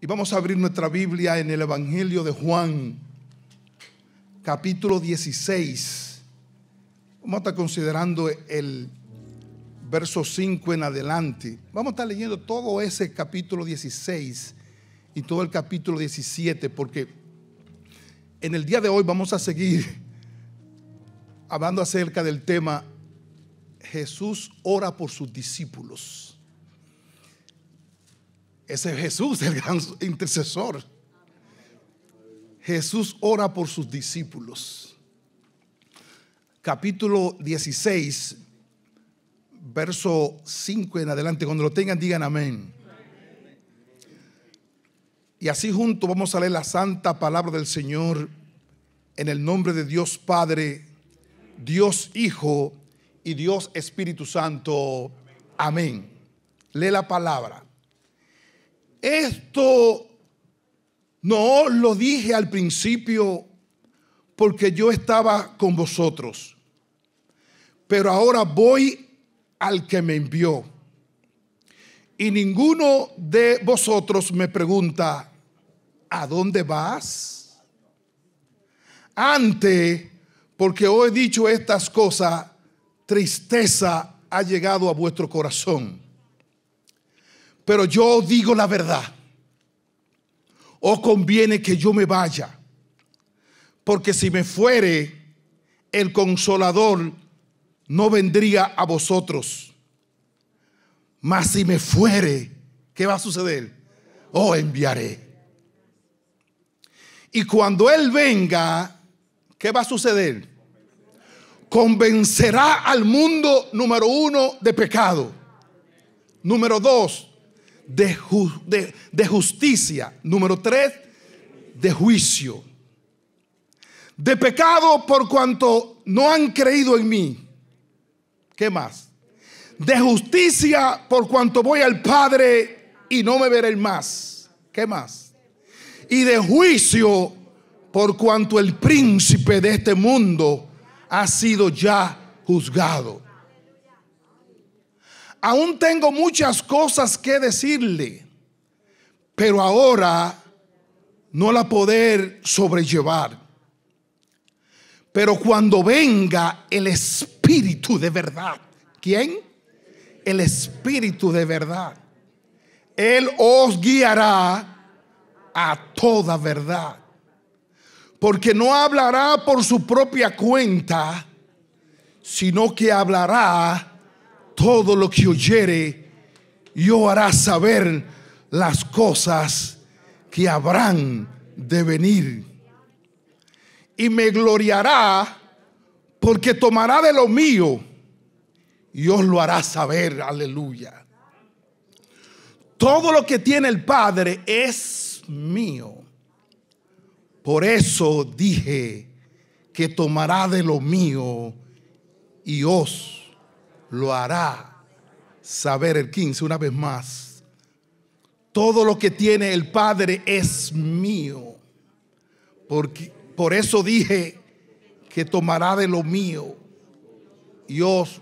Y vamos a abrir nuestra Biblia en el Evangelio de Juan, capítulo 16. Vamos a estar considerando el verso 5 en adelante. Vamos a estar leyendo todo ese capítulo 16 y todo el capítulo 17, porque en el día de hoy vamos a seguir hablando acerca del tema Jesús ora por sus discípulos. Ese es Jesús, el gran intercesor. Jesús ora por sus discípulos. Capítulo 16, verso 5 en adelante. Cuando lo tengan, digan amén. Y así juntos vamos a leer la santa palabra del Señor en el nombre de Dios Padre, Dios Hijo y Dios Espíritu Santo. Amén. Lee la palabra. Esto no lo dije al principio porque yo estaba con vosotros, pero ahora voy al que me envió. Y ninguno de vosotros me pregunta, ¿a dónde vas? Antes, porque hoy he dicho estas cosas, tristeza ha llegado a vuestro corazón pero yo digo la verdad. O conviene que yo me vaya, porque si me fuere, el consolador no vendría a vosotros. Mas si me fuere, ¿qué va a suceder? O oh, enviaré. Y cuando Él venga, ¿qué va a suceder? Convencerá al mundo, número uno, de pecado. Número dos, de, justicia. Número tres, de juicio. De pecado por cuanto no han creído en mí. ¿Qué más? De justicia por cuanto voy al Padre y no me veré más. ¿Qué más? Y de juicio por cuanto el príncipe de este mundo ha sido ya juzgado aún tengo muchas cosas que decirle, pero ahora no la poder sobrellevar. Pero cuando venga el Espíritu de verdad, ¿quién? El Espíritu de verdad. Él os guiará a toda verdad. Porque no hablará por su propia cuenta, sino que hablará todo lo que oyere, yo hará saber las cosas que habrán de venir. Y me gloriará porque tomará de lo mío y os lo hará saber. Aleluya. Todo lo que tiene el Padre es mío. Por eso dije que tomará de lo mío y os lo hará saber el 15 una vez más. Todo lo que tiene el Padre es mío. Porque, por eso dije que tomará de lo mío Dios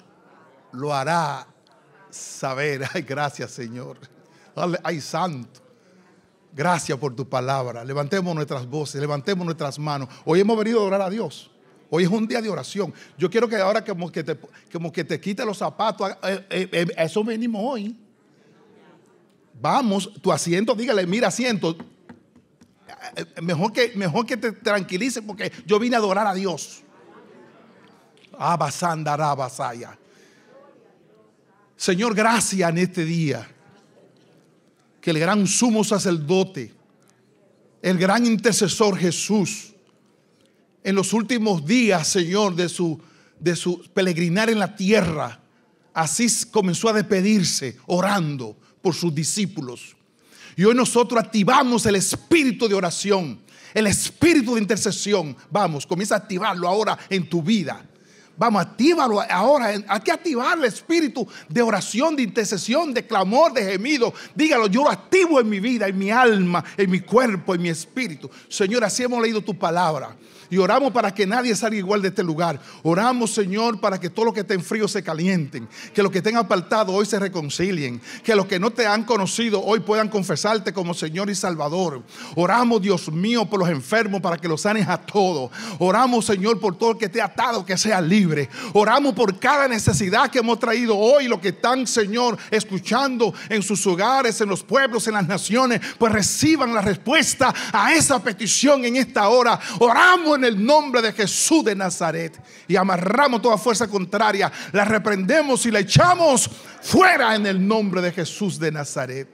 lo hará saber. Ay, gracias Señor. Ay, santo. Gracias por tu palabra. Levantemos nuestras voces, levantemos nuestras manos. Hoy hemos venido a orar a Dios. Hoy es un día de oración. Yo quiero que ahora como que te, como que te quite los zapatos. Eh, eh, eh, eso venimos hoy. Vamos, tu asiento, dígale, mira asiento. Mejor que, mejor que te tranquilice porque yo vine a adorar a Dios. Abasandarabasaya. Señor, gracias en este día. Que el gran sumo sacerdote, el gran intercesor Jesús, en los últimos días, Señor, de su, de su peregrinar en la tierra, así comenzó a despedirse, orando por sus discípulos. Y hoy nosotros activamos el espíritu de oración, el espíritu de intercesión. Vamos, comienza a activarlo ahora en tu vida. Vamos, activarlo ahora. Hay que activar el espíritu de oración, de intercesión, de clamor, de gemido. Dígalo, yo lo activo en mi vida, en mi alma, en mi cuerpo, en mi espíritu. Señor, así hemos leído tu palabra. Y oramos para que nadie salga igual de este lugar. Oramos, Señor, para que todo lo que estén frío se calienten. Que los que estén apartados hoy se reconcilien. Que los que no te han conocido hoy puedan confesarte como Señor y Salvador. Oramos, Dios mío, por los enfermos para que los sanes a todos. Oramos, Señor, por todo el que esté atado, que sea libre. Oramos por cada necesidad que hemos traído hoy. lo que están, Señor, escuchando en sus hogares, en los pueblos, en las naciones, pues reciban la respuesta a esa petición en esta hora. Oramos en el nombre de Jesús de Nazaret. Y amarramos toda fuerza contraria, la reprendemos y la echamos fuera en el nombre de Jesús de Nazaret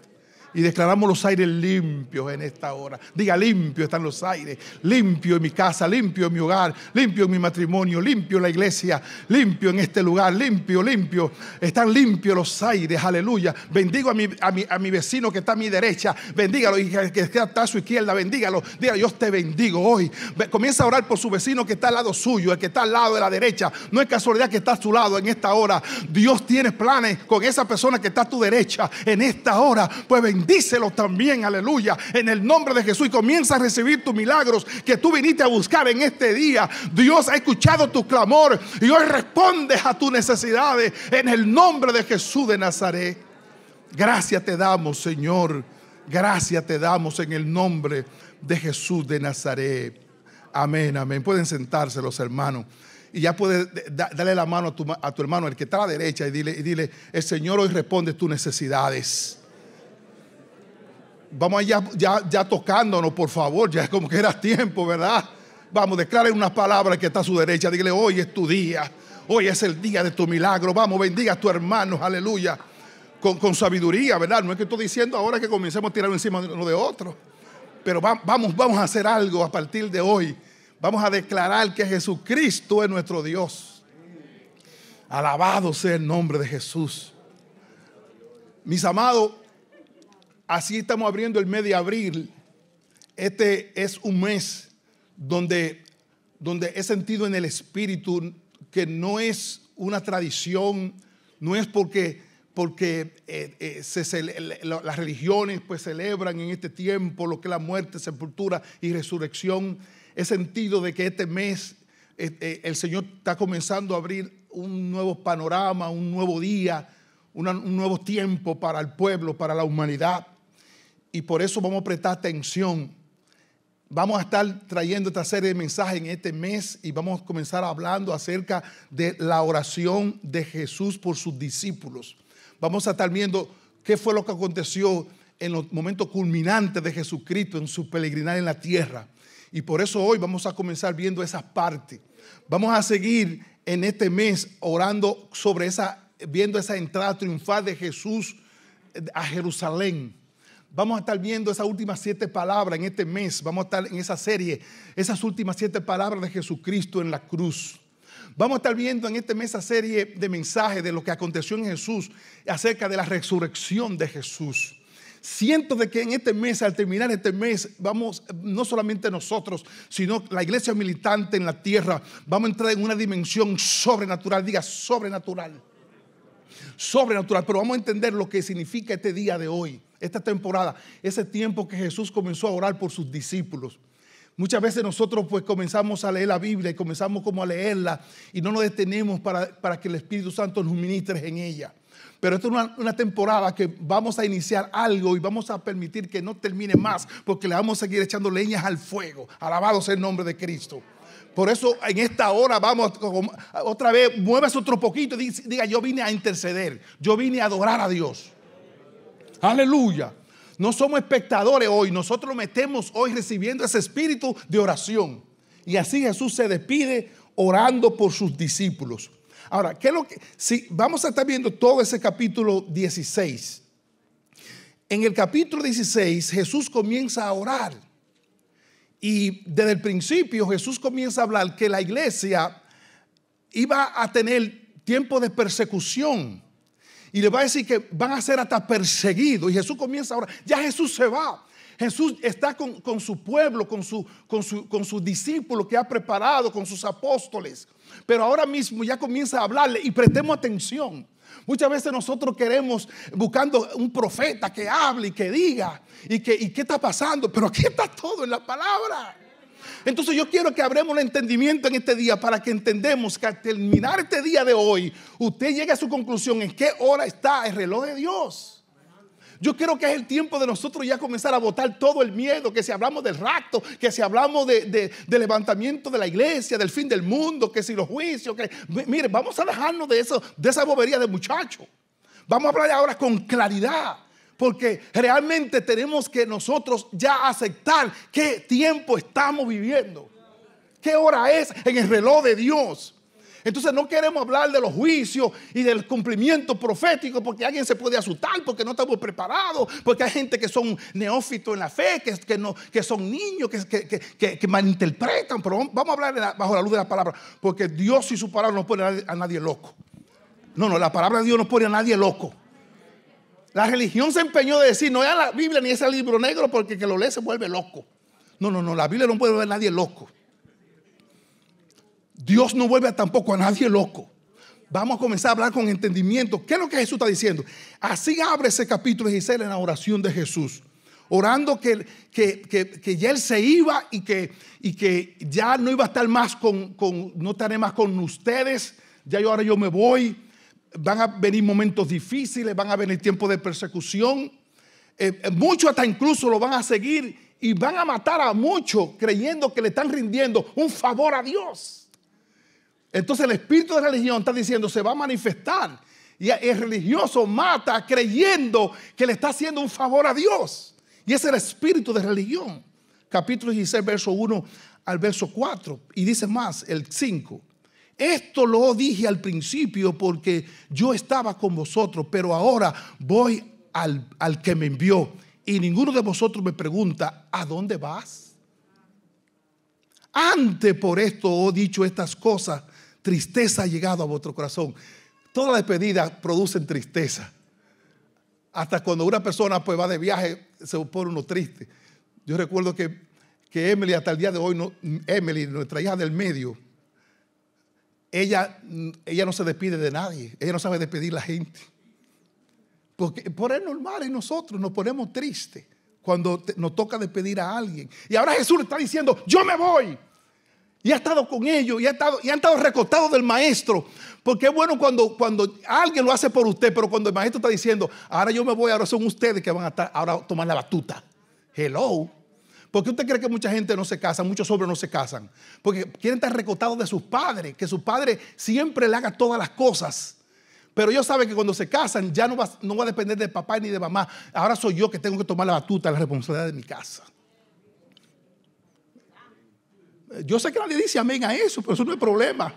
y declaramos los aires limpios en esta hora. Diga, limpio están los aires, limpio en mi casa, limpio en mi hogar, limpio en mi matrimonio, limpio en la iglesia, limpio en este lugar, limpio, limpio. Están limpios los aires, aleluya. Bendigo a mi, a a mi vecino que está a mi derecha, bendígalo y que está a su izquierda, bendígalo. Diga, Dios te bendigo hoy. Comienza a orar por su vecino que está al lado suyo, el que está al lado de la derecha. No es casualidad que está a su lado en esta hora. Dios tiene planes con esa persona que está a tu derecha en esta hora. Pues bendiga bendícelo también, aleluya, en el nombre de Jesús. Y comienza a recibir tus milagros que tú viniste a buscar en este día. Dios ha escuchado tu clamor y hoy respondes a tus necesidades en el nombre de Jesús de Nazaret. Gracias te damos, Señor. Gracias te damos en el nombre de Jesús de Nazaret. Amén, amén. Pueden sentarse los hermanos y ya puedes darle la mano a tu, hermano, el que está a la derecha, y dile, y dile, el Señor hoy responde tus necesidades. Vamos allá ya, tocándonos, por favor, ya es como que era tiempo, ¿verdad? Vamos, declara unas palabras que está a su derecha. Dile, hoy es tu día, hoy es el día de tu milagro. Vamos, bendiga a tu hermano, aleluya. Con, sabiduría, ¿verdad? No es que estoy diciendo ahora que comencemos a tirar encima de uno de otro. Pero vamos, vamos a hacer algo a partir de hoy. Vamos a declarar que Jesucristo es nuestro Dios. Alabado sea el nombre de Jesús. Mis amados, Así estamos abriendo el mes de abril. Este es un mes donde, donde he sentido en el espíritu que no es una tradición, no es porque, porque eh, eh, las religiones pues celebran en este tiempo lo que es la muerte, sepultura y resurrección. He sentido de que este mes eh, el Señor está comenzando a abrir un nuevo panorama, un nuevo día, un nuevo tiempo para el pueblo, para la humanidad y por eso vamos a prestar atención. Vamos a estar trayendo esta serie de mensajes en este mes y vamos a comenzar hablando acerca de la oración de Jesús por sus discípulos. Vamos a estar viendo qué fue lo que aconteció en los momentos culminantes de Jesucristo en su peregrinar en la tierra. Y por eso hoy vamos a comenzar viendo esa parte. Vamos a seguir en este mes orando sobre esa, viendo esa entrada triunfal de Jesús eh, a Jerusalén Vamos a estar viendo esas últimas siete palabras en este mes. Vamos a estar en esa serie, esas últimas siete palabras de Jesucristo en la cruz. Vamos a estar viendo en este mes esa serie de mensajes de lo que aconteció en Jesús acerca de la resurrección de Jesús. Siento de que en este mes, al terminar este mes, vamos, no solamente nosotros, sino la iglesia militante en la tierra, vamos a entrar en una dimensión sobrenatural, diga sobrenatural. Sobrenatural, pero vamos a entender lo que significa este día de hoy esta temporada, ese tiempo que Jesús comenzó a orar por sus discípulos. Muchas veces nosotros pues comenzamos a leer la Biblia y comenzamos como a leerla y no nos detenemos para, que el Espíritu Santo nos ministre en ella. Pero esta es una, temporada que vamos a iniciar algo y vamos a permitir que no termine más porque le vamos a seguir echando leñas al fuego. Alabado sea el nombre de Cristo. Por eso en esta hora vamos otra vez, mueves otro poquito y diga, yo vine a interceder, yo vine a adorar a Dios. Aleluya. No somos espectadores hoy, nosotros metemos hoy recibiendo ese espíritu de oración. Y así Jesús se despide orando por sus discípulos. Ahora, ¿qué lo que si vamos a estar viendo todo ese capítulo 16? En el capítulo 16 Jesús comienza a orar. Y desde el principio Jesús comienza a hablar que la iglesia iba a tener tiempo de persecución y le va a decir que van a ser hasta perseguidos. Y Jesús comienza ahora. Ya Jesús se va. Jesús está con, su pueblo, con, su, con, su, con sus discípulos que ha preparado, con sus apóstoles. Pero ahora mismo ya comienza a hablarle y prestemos atención. Muchas veces nosotros queremos buscando un profeta que hable y que diga y que y qué está pasando, pero aquí está todo en la palabra. Entonces yo quiero que abremos el entendimiento en este día para que entendemos que al terminar este día de hoy, usted llegue a su conclusión en qué hora está el reloj de Dios. Yo quiero que es el tiempo de nosotros ya comenzar a botar todo el miedo, que si hablamos del rapto, que si hablamos de, levantamiento de la iglesia, del fin del mundo, que si los juicios, que mire, vamos a dejarnos de eso, de esa bobería de muchachos. Vamos a hablar ahora con claridad porque realmente tenemos que nosotros ya aceptar qué tiempo estamos viviendo, qué hora es en el reloj de Dios. Entonces no queremos hablar de los juicios y del cumplimiento profético porque alguien se puede asustar, porque no estamos preparados, porque hay gente que son neófitos en la fe, que, que, son niños, que, malinterpretan. Pero vamos a hablar bajo la luz de la palabra, porque Dios y su palabra no pone a nadie loco. No, no, la palabra de Dios no pone a nadie loco. La religión se empeñó de decir, no es la Biblia ni ese libro negro porque que lo lee se vuelve loco. No, no, no, la Biblia no puede ver a nadie loco. Dios no vuelve tampoco a nadie loco. Vamos a comenzar a hablar con entendimiento. ¿Qué es lo que Jesús está diciendo? Así abre ese capítulo 16 en la oración de Jesús. Orando que, que, ya Él se iba y que, y que ya no iba a estar más con, no más con ustedes. Ya yo ahora yo me voy van a venir momentos difíciles, van a venir tiempos de persecución. Eh, eh, muchos hasta incluso lo van a seguir y van a matar a muchos creyendo que le están rindiendo un favor a Dios. Entonces el espíritu de religión está diciendo se va a manifestar. Y el religioso mata creyendo que le está haciendo un favor a Dios. Y es el espíritu de religión. Capítulo 16, verso 1 al verso 4. Y dice más, el 5. Esto lo dije al principio porque yo estaba con vosotros, pero ahora voy al, que me envió. Y ninguno de vosotros me pregunta, ¿a dónde vas? Antes por esto he dicho estas cosas, tristeza ha llegado a vuestro corazón. Todas las despedidas producen tristeza. Hasta cuando una persona pues, va de viaje, se pone uno triste. Yo recuerdo que, Emily, hasta el día de hoy, no, Emily, nuestra hija del medio, ella, ella no se despide de nadie, ella no sabe despedir a la gente. Porque por el normal en nosotros, nos ponemos tristes cuando nos toca despedir a alguien. Y ahora Jesús le está diciendo, yo me voy. Y ha estado con ellos, y, ha estado, y han estado recostados del maestro. Porque es bueno cuando, cuando alguien lo hace por usted, pero cuando el maestro está diciendo, ahora yo me voy, ahora son ustedes que van a estar, ahora tomar la batuta. Hello. ¿Por qué usted cree que mucha gente no se casa, muchos hombres no se casan? Porque quieren estar recotados de sus padres, que su padre siempre le haga todas las cosas. Pero ellos saben que cuando se casan ya no va, no va a depender de papá ni de mamá. Ahora soy yo que tengo que tomar la batuta, la responsabilidad de mi casa. Yo sé que nadie dice amén a eso, pero eso no es problema.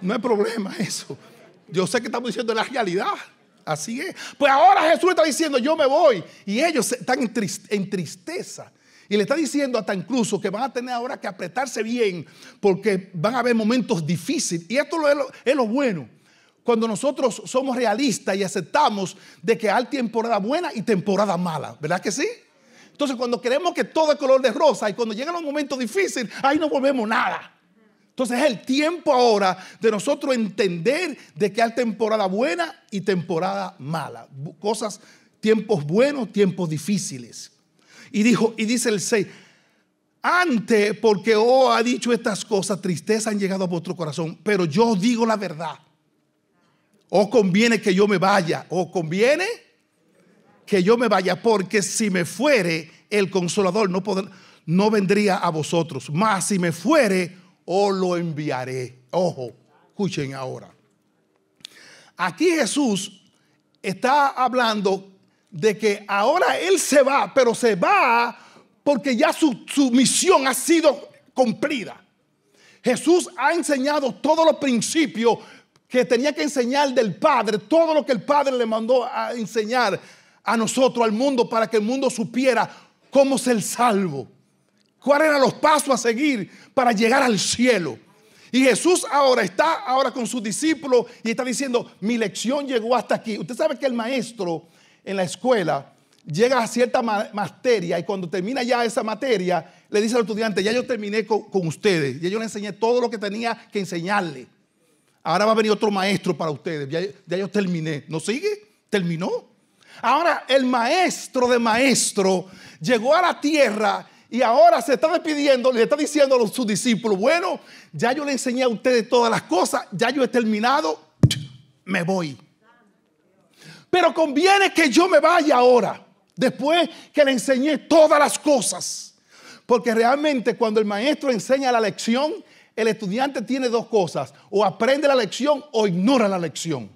No es problema eso. Yo sé que estamos diciendo la realidad. Así es. Pues ahora Jesús está diciendo, yo me voy. Y ellos están en, tristeza. Y le está diciendo hasta incluso que van a tener ahora que apretarse bien porque van a haber momentos difíciles. Y esto es lo, es lo bueno. Cuando nosotros somos realistas y aceptamos de que hay temporada buena y temporada mala. ¿Verdad que sí? Entonces cuando queremos que todo es color de rosa y cuando llegan los momentos difíciles, ahí no volvemos nada. Entonces es el tiempo ahora de nosotros entender de que hay temporada buena y temporada mala. Cosas, tiempos buenos, tiempos difíciles. Y dijo, y dice el 6, ante porque oh ha dicho estas cosas, tristeza han llegado a vuestro corazón, pero yo digo la verdad. O oh, conviene que yo me vaya, o oh, conviene que yo me vaya, porque si me fuere, el consolador no, no vendría a vosotros, mas si me fuere, o oh, lo enviaré. Ojo, escuchen ahora. Aquí Jesús está hablando de que ahora él se va, pero se va porque ya su, misión ha sido cumplida. Jesús ha enseñado todos los principios que tenía que enseñar del Padre, todo lo que el Padre le mandó a enseñar a nosotros, al mundo, para que el mundo supiera cómo ser salvo, cuáles eran los pasos a seguir para llegar al cielo. Y Jesús ahora está ahora con sus discípulos y está diciendo, mi lección llegó hasta aquí. Usted sabe que el maestro en la escuela, llega a cierta materia y cuando termina ya esa materia, le dice al estudiante, ya yo terminé con, ustedes, ya yo le enseñé todo lo que tenía que enseñarle. Ahora va a venir otro maestro para ustedes, ya, yo terminé. ¿No sigue? ¿Terminó? Ahora el maestro de maestro llegó a la tierra y ahora se está despidiendo, le está diciendo a sus discípulos, bueno, ya yo le enseñé a ustedes todas las cosas, ya yo he terminado, me voy pero conviene que yo me vaya ahora, después que le enseñé todas las cosas. Porque realmente cuando el maestro enseña la lección, el estudiante tiene dos cosas, o aprende la lección o ignora la lección.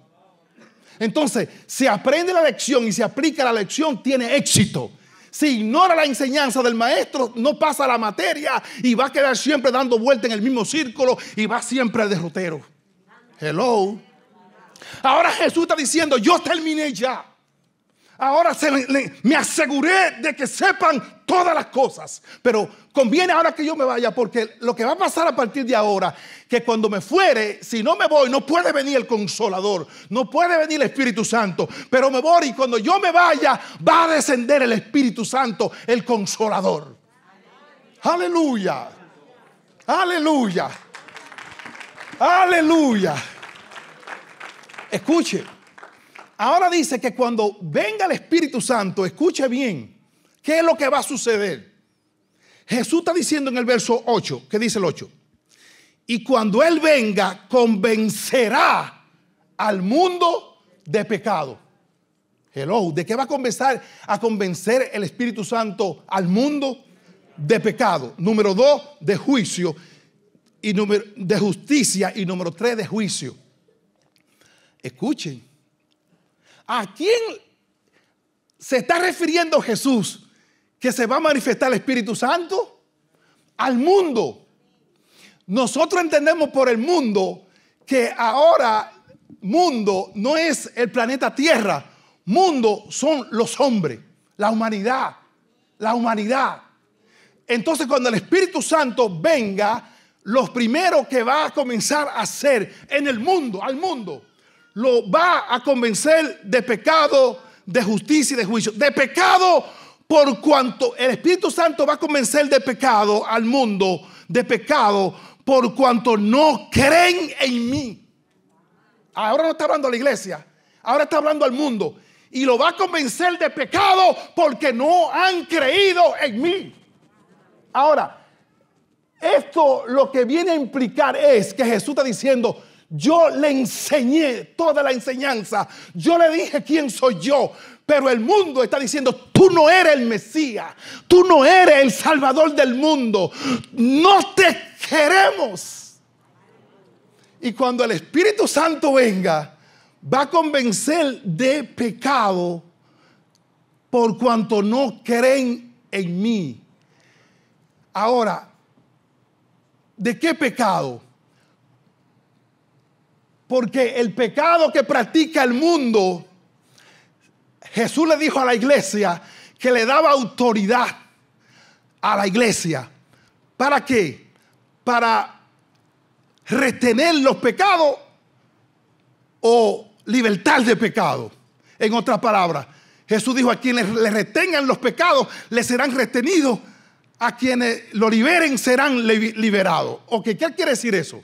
Entonces, si aprende la lección y se aplica la lección, tiene éxito. Si ignora la enseñanza del maestro, no pasa la materia y va a quedar siempre dando vuelta en el mismo círculo y va siempre al derrotero. Hello. Ahora Jesús está diciendo, yo terminé ya. Ahora me aseguré de que sepan todas las cosas. Pero conviene ahora que yo me vaya porque lo que va a pasar a partir de ahora, que cuando me fuere, si no me voy, no puede venir el consolador, no puede venir el Espíritu Santo. Pero me voy y cuando yo me vaya, va a descender el Espíritu Santo, el consolador. Aleluya. Aleluya. Aleluya. Escuche. Ahora dice que cuando venga el Espíritu Santo, escuche bien, ¿qué es lo que va a suceder? Jesús está diciendo en el verso 8, ¿qué dice el 8? Y cuando Él venga, convencerá al mundo de pecado. Hello, ¿de qué va a comenzar a convencer el Espíritu Santo al mundo? De pecado. Número dos, de juicio. Y número, de justicia. Y número 3 de juicio. Escuchen. ¿A quién se está refiriendo Jesús que se va a manifestar el Espíritu Santo? Al mundo. Nosotros entendemos por el mundo que ahora mundo no es el planeta Tierra. Mundo son los hombres, la humanidad, la humanidad. Entonces cuando el Espíritu Santo venga, los primeros que va a comenzar a ser en el mundo, al mundo, lo va a convencer de pecado, de justicia y de juicio. De pecado por cuanto el Espíritu Santo va a convencer de pecado al mundo, de pecado por cuanto no creen en mí. Ahora no está hablando a la iglesia, ahora está hablando al mundo. Y lo va a convencer de pecado porque no han creído en mí. Ahora, esto lo que viene a implicar es que Jesús está diciendo, yo le enseñé toda la enseñanza. Yo le dije quién soy yo. Pero el mundo está diciendo, tú no eres el Mesías. Tú no eres el Salvador del mundo. No te queremos. Y cuando el Espíritu Santo venga, va a convencer de pecado por cuanto no creen en mí. Ahora, ¿de qué pecado? Porque el pecado que practica el mundo, Jesús le dijo a la iglesia que le daba autoridad a la iglesia. ¿Para qué? Para retener los pecados o libertar de pecado. En otras palabras, Jesús dijo a quienes le retengan los pecados, le serán retenidos. A quienes lo liberen serán liberados. ¿O ¿Qué quiere decir eso?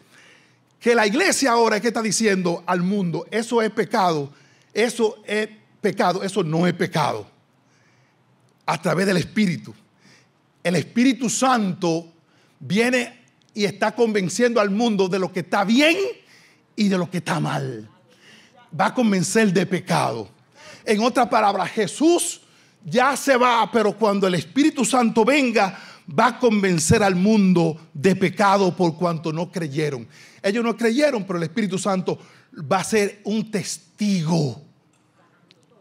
que la iglesia ahora es que está diciendo al mundo, eso es pecado, eso es pecado, eso no es pecado. A través del Espíritu. El Espíritu Santo viene y está convenciendo al mundo de lo que está bien y de lo que está mal. Va a convencer de pecado. En otras palabras, Jesús ya se va, pero cuando el Espíritu Santo venga, va a convencer al mundo de pecado por cuanto no creyeron. Ellos no creyeron, pero el Espíritu Santo va a ser un testigo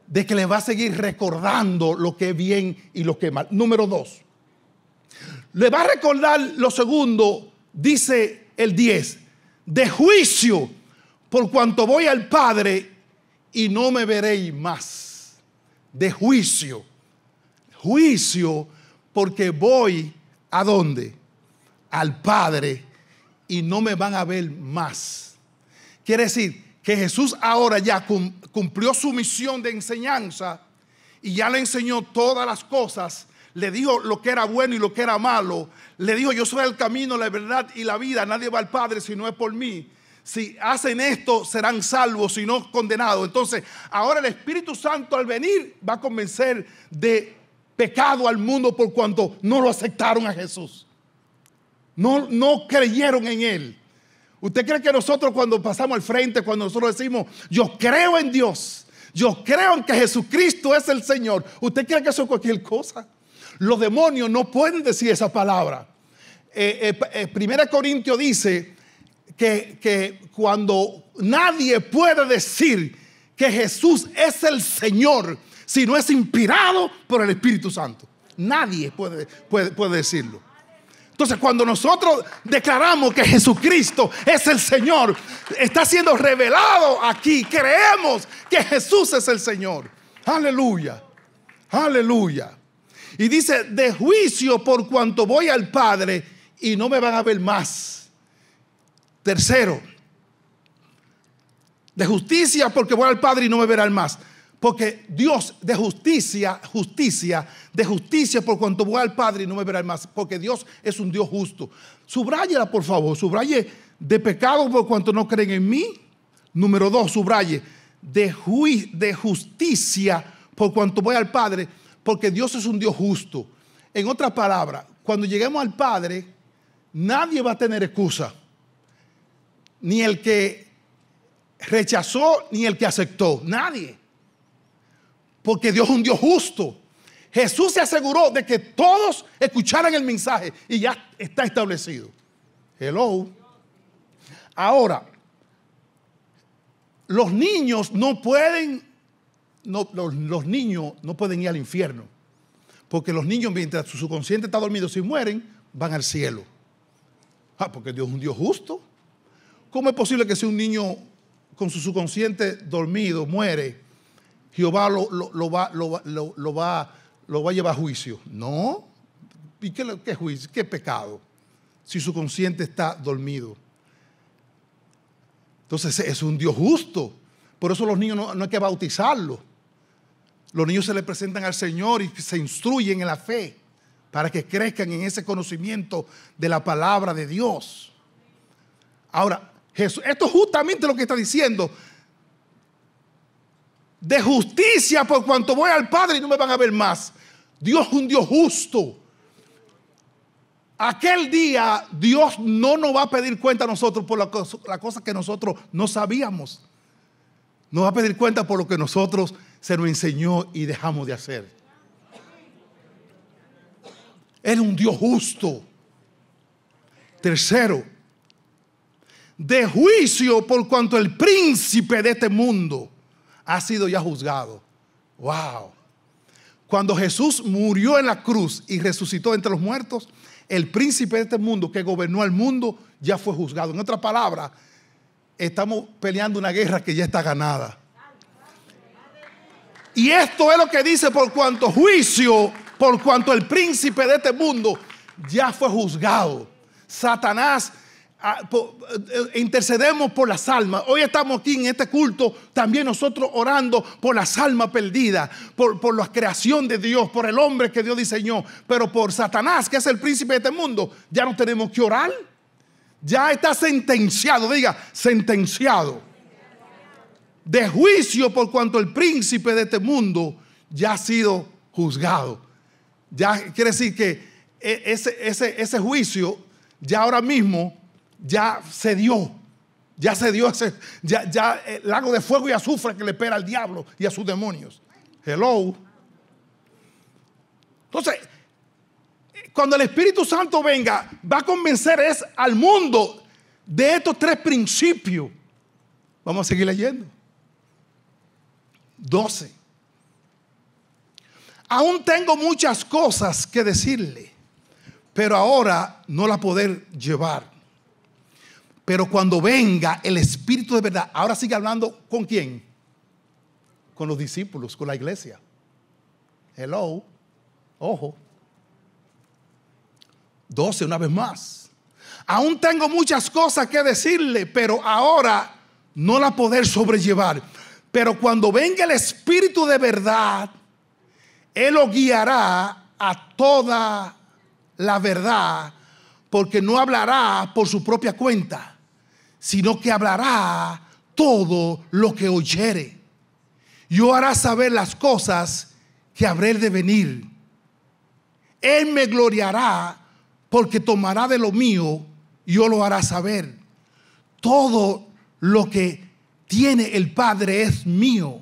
de que le va a seguir recordando lo que es bien y lo que es mal. Número dos, le va a recordar lo segundo, dice el 10, de juicio por cuanto voy al Padre y no me veréis más. De juicio, juicio porque voy a dónde? Al Padre y no me van a ver más. Quiere decir que Jesús ahora ya cumplió su misión de enseñanza y ya le enseñó todas las cosas. Le dijo lo que era bueno y lo que era malo. Le dijo, yo soy el camino, la verdad y la vida. Nadie va al Padre si no es por mí. Si hacen esto, serán salvos, y no condenados. Entonces, ahora el Espíritu Santo al venir va a convencer de pecado al mundo por cuanto no lo aceptaron a Jesús. No, creyeron en Él. ¿Usted cree que nosotros cuando pasamos al frente, cuando nosotros decimos, yo creo en Dios, yo creo en que Jesucristo es el Señor, ¿usted cree que eso es cualquier cosa? Los demonios no pueden decir esa palabra. Eh, eh, eh, Primera Corintio dice que, cuando nadie puede decir que Jesús es el Señor si no es inspirado por el Espíritu Santo. Nadie puede decirlo. Entonces, cuando nosotros declaramos que Jesucristo es el Señor, está siendo revelado aquí. Creemos que Jesús es el Señor. Aleluya. Aleluya. Y dice, de juicio por cuanto voy al Padre y no me van a ver más. Tercero, de justicia porque voy al Padre y no me verán más. Porque Dios de justicia, justicia, de justicia por cuanto voy al Padre y no me verá más. Porque Dios es un Dios justo. Subrayela, por favor. Subraye de pecado por cuanto no creen en mí. Número dos, subraye de, de justicia por cuanto voy al Padre. Porque Dios es un Dios justo. En otras palabras, cuando lleguemos al Padre, nadie va a tener excusa. Ni el que rechazó, ni el que aceptó. Nadie porque Dios es un Dios justo. Jesús se aseguró de que todos escucharan el mensaje y ya está establecido. Hello. Ahora, los niños no pueden, los, niños no pueden ir al infierno. Porque los niños, mientras su subconsciente está dormido, si mueren, van al cielo. Ah, porque Dios es un Dios justo. ¿Cómo es posible que si un niño con su subconsciente dormido muere, Jehová lo, va, lo, va, lo va a llevar a juicio. No. ¿Y qué, juicio? ¿Qué pecado? Si su consciente está dormido. Entonces es un Dios justo. Por eso los niños no, no hay que bautizarlo. Los niños se le presentan al Señor y se instruyen en la fe para que crezcan en ese conocimiento de la palabra de Dios. Ahora, Jesús, esto es justamente lo que está diciendo de justicia por cuanto voy al Padre y no me van a ver más. Dios es un Dios justo. Aquel día Dios no nos va a pedir cuenta a nosotros por la cosa, que nosotros no sabíamos. Nos va a pedir cuenta por lo que nosotros se nos enseñó y dejamos de hacer. es un Dios justo. Tercero, de juicio por cuanto el príncipe de este mundo ha sido ya juzgado. Wow. Cuando Jesús murió en la cruz y resucitó entre los muertos, el príncipe de este mundo que gobernó al mundo ya fue juzgado. En otras palabras, estamos peleando una guerra que ya está ganada. Y esto es lo que dice por cuanto juicio, por cuanto el príncipe de este mundo ya fue juzgado. Satanás eh, intercedemos por las almas. Hoy estamos aquí en este culto también nosotros orando por las almas perdidas, por, la creación de Dios, por el hombre que Dios diseñó, pero por Satanás, que es el príncipe de este mundo, ya no tenemos que orar. Ya está sentenciado, diga, sentenciado. De juicio por cuanto el príncipe de este mundo ya ha sido juzgado. Ya quiere decir que e, ese, ese juicio ya ahora mismo ya se dio. Ya se dio ese, ya, ya eh, el lago de fuego y azufre que le espera al diablo y a sus demonios. Hello. Entonces, eh, cuando el Espíritu Santo venga, va a convencer es al mundo de estos tres principios. Vamos a seguir leyendo. 12. Aún tengo muchas cosas que decirle, pero ahora no la poder llevar pero cuando venga el Espíritu de verdad, ahora sigue hablando con quién? Con los discípulos, con la iglesia. Hello, ojo. 12 una vez más. Aún tengo muchas cosas que decirle, pero ahora no la poder sobrellevar. Pero cuando venga el Espíritu de verdad, Él lo guiará a toda la verdad, porque no hablará por su propia cuenta sino que hablará todo lo que oyere. Yo hará saber las cosas que habré de venir. Él me gloriará porque tomará de lo mío y yo lo hará saber. Todo lo que tiene el Padre es mío.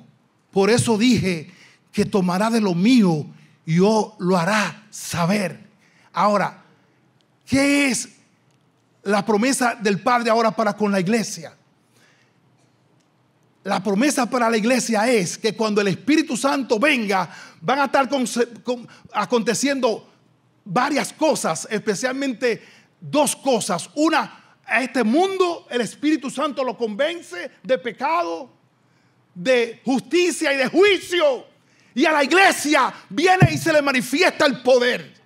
Por eso dije que tomará de lo mío y yo lo hará saber. Ahora, ¿qué es la promesa del Padre ahora para con la iglesia. La promesa para la iglesia es que cuando el Espíritu Santo venga, van a estar aconteciendo varias cosas, especialmente dos cosas. Una, a este mundo el Espíritu Santo lo convence de pecado, de justicia y de juicio. Y a la iglesia viene y se le manifiesta el poder.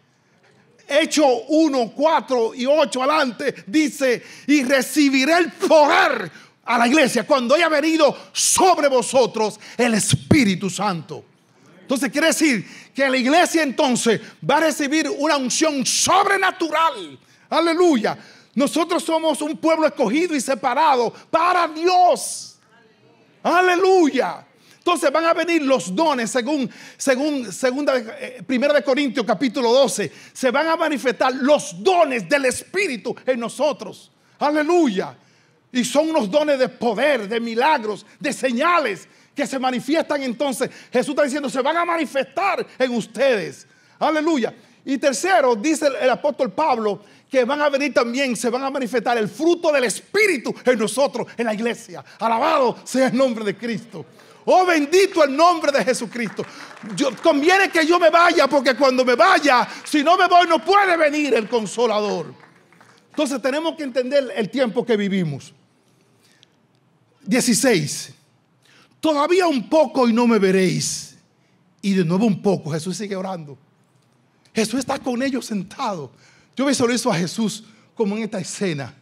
Hecho 1, 4 y 8 adelante dice, y recibiré el poder a la iglesia cuando haya venido sobre vosotros el Espíritu Santo. Entonces quiere decir que la iglesia entonces va a recibir una unción sobrenatural. Aleluya. Nosotros somos un pueblo escogido y separado para Dios. Aleluya. Entonces van a venir los dones, según, según segunda, eh, primera de Corintios capítulo 12, se van a manifestar los dones del Espíritu en nosotros. Aleluya. Y son unos dones de poder, de milagros, de señales que se manifiestan entonces. Jesús está diciendo, se van a manifestar en ustedes. Aleluya. Y tercero, dice el apóstol Pablo, que van a venir también, se van a manifestar el fruto del Espíritu en nosotros, en la iglesia. Alabado sea el nombre de Cristo. Oh, bendito el nombre de Jesucristo. Yo, conviene que yo me vaya porque cuando me vaya, si no me voy, no puede venir el consolador. Entonces tenemos que entender el tiempo que vivimos. 16. Todavía un poco y no me veréis. Y de nuevo un poco. Jesús sigue orando. Jesús está con ellos sentado. Yo eso a Jesús como en esta escena.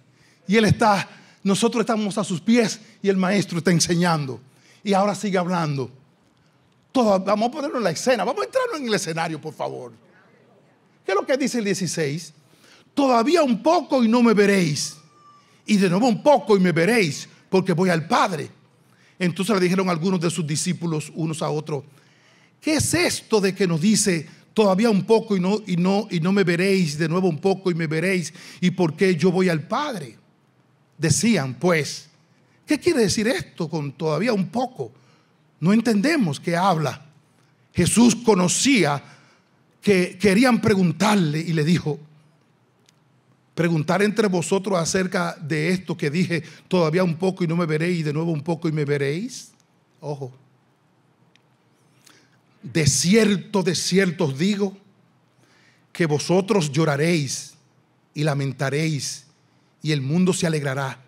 Y Él está, nosotros estamos a sus pies y el Maestro está enseñando y ahora sigue hablando. vamos a ponerlo en la escena, vamos a entrarlo en el escenario, por favor. ¿Qué es lo que dice el 16? Todavía un poco y no me veréis. Y de nuevo un poco y me veréis, porque voy al Padre. Entonces le dijeron algunos de sus discípulos unos a otros, ¿qué es esto de que nos dice todavía un poco y no, y no, y no me veréis, de nuevo un poco y me veréis, y por qué yo voy al Padre? Decían pues, ¿Qué quiere decir esto con todavía un poco? No entendemos qué habla. Jesús conocía que querían preguntarle y le dijo, preguntar entre vosotros acerca de esto que dije, todavía un poco y no me veréis, y de nuevo un poco y me veréis. Ojo. De cierto, de cierto os digo, que vosotros lloraréis y lamentaréis, y el mundo se alegrará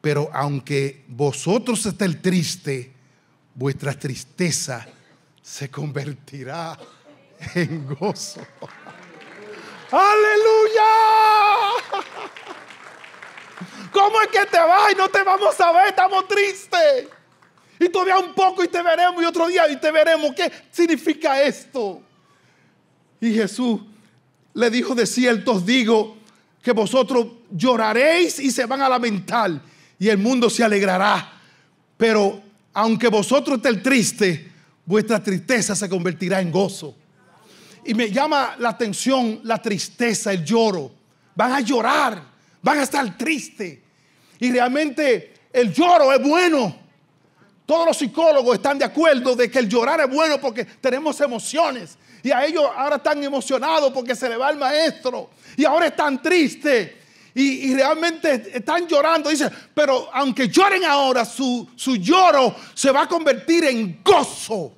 pero aunque vosotros estéis triste, vuestra tristeza se convertirá en gozo. Aleluya. ¿Cómo es que te vas y no te vamos a ver? Estamos tristes. Y todavía un poco y te veremos y otro día y te veremos. ¿Qué significa esto? Y Jesús le dijo de ciertos digo que vosotros lloraréis y se van a lamentar y el mundo se alegrará. Pero aunque vosotros estéis tristes, vuestra tristeza se convertirá en gozo. Y me llama la atención la tristeza, el lloro. Van a llorar, van a estar tristes. Y realmente el lloro es bueno. Todos los psicólogos están de acuerdo de que el llorar es bueno porque tenemos emociones. Y a ellos ahora están emocionados porque se le va el maestro. Y ahora están tristes. Y, realmente están llorando. Dice, pero aunque lloren ahora, su, su lloro se va a convertir en gozo.